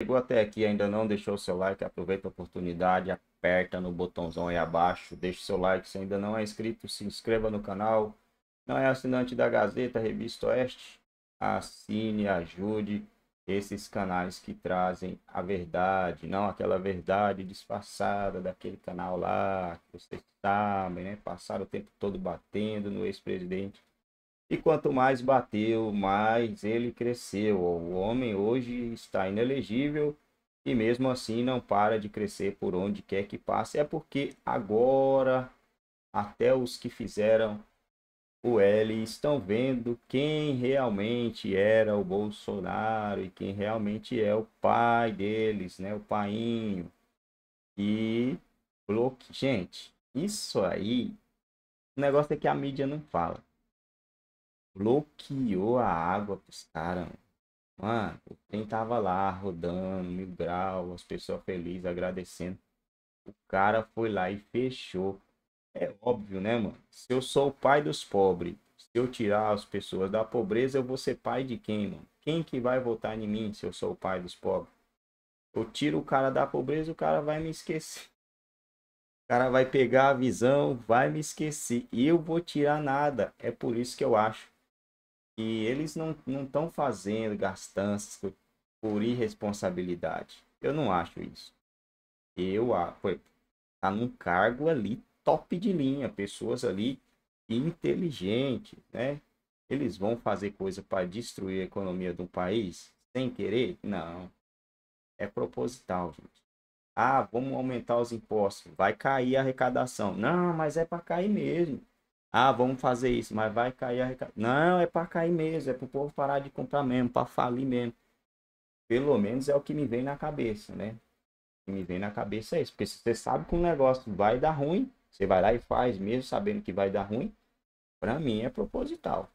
chegou até aqui ainda não deixou o seu like, aproveita a oportunidade, aperta no botãozão aí abaixo, deixa o seu like. Se ainda não é inscrito, se inscreva no canal. Não é assinante da Gazeta, Revista Oeste? Assine, ajude esses canais que trazem a verdade, não aquela verdade disfarçada daquele canal lá, que vocês sabem, né? Passaram o tempo todo batendo no ex-presidente. E quanto mais bateu, mais ele cresceu. O homem hoje está inelegível e mesmo assim não para de crescer por onde quer que passe. É porque agora até os que fizeram o L estão vendo quem realmente era o Bolsonaro e quem realmente é o pai deles, né? O painho. E bloque, gente, isso aí, o negócio é que a mídia não fala bloqueou a água pros caras. Mano. quem o tava lá rodando, mil graus, as pessoas felizes, agradecendo. O cara foi lá e fechou. É óbvio, né, mano? Se eu sou o pai dos pobres, se eu tirar as pessoas da pobreza, eu vou ser pai de quem, mano? Quem que vai votar em mim se eu sou o pai dos pobres? Eu tiro o cara da pobreza, o cara vai me esquecer. O cara vai pegar a visão, vai me esquecer. E eu vou tirar nada. É por isso que eu acho e eles não estão fazendo gastanças por irresponsabilidade. Eu não acho isso. Eu acho. Tá num cargo ali top de linha, pessoas ali inteligentes, né? Eles vão fazer coisa para destruir a economia de um país sem querer? Não. É proposital, gente. Ah, vamos aumentar os impostos. Vai cair a arrecadação. Não, mas é para cair mesmo. Ah, vamos fazer isso, mas vai cair a Não, é para cair mesmo, é para o povo parar de comprar mesmo, para falir mesmo. Pelo menos é o que me vem na cabeça, né? O que me vem na cabeça é isso, porque se você sabe que um negócio vai dar ruim, você vai lá e faz mesmo sabendo que vai dar ruim, para mim é proposital.